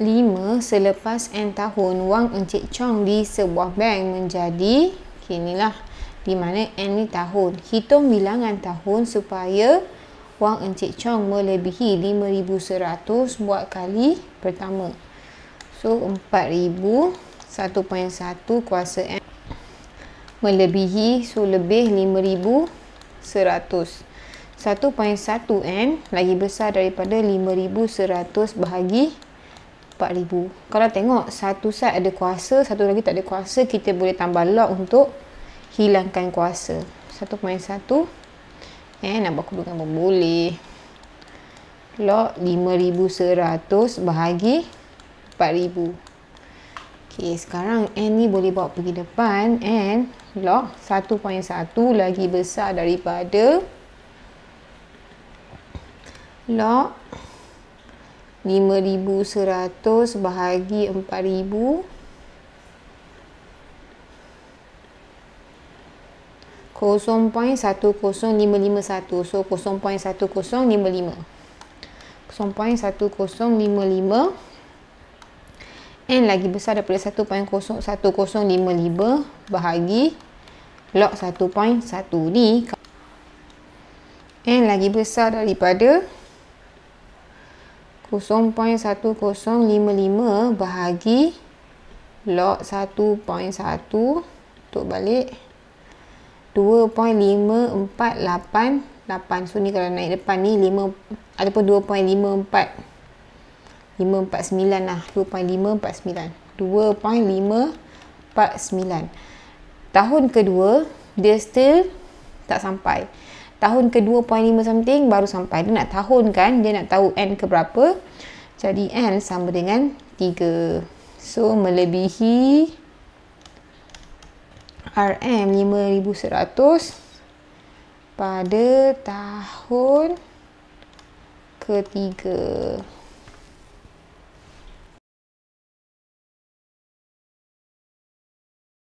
5 selepas N tahun wang Encik Chong di sebuah bank menjadi okay, inilah di mana N ni tahun. Hitung bilangan tahun supaya wang Encik Chong melebihi 5,100 buat kali pertama. So 4,000 1.1 kuasa N melebihi so lebih 5,100. 1.1 N lagi besar daripada 5,100 bahagi 4000 Kalau tengok satu side ada kuasa, satu lagi tak ada kuasa, kita boleh tambah lock untuk hilangkan kuasa. 1.1. Eh, nampak aku bukan boleh. Lock 5100 bahagi 4000. Okay, sekarang N ni boleh bawa pergi depan and lock 1.1 lagi besar daripada log 5100 bahagi 4000 0.10551 so 0.10555 0.10555 n lagi besar daripada 1.10155 bahagi log 1.1 ni n lagi besar daripada 1.10155 0.1055 bahagi log 1.1 untuk balik 2.5488 so ni kalau naik depan ni 5 ataupun 2.54 549 lah 2.549 2.549 tahun kedua dia still tak sampai tahun ke 2.5 something baru sampai. Dia nak tahun kan, dia nak tahu N ke berapa. Jadi N sama dengan 3. So melebihi RM5100 pada tahun ketiga.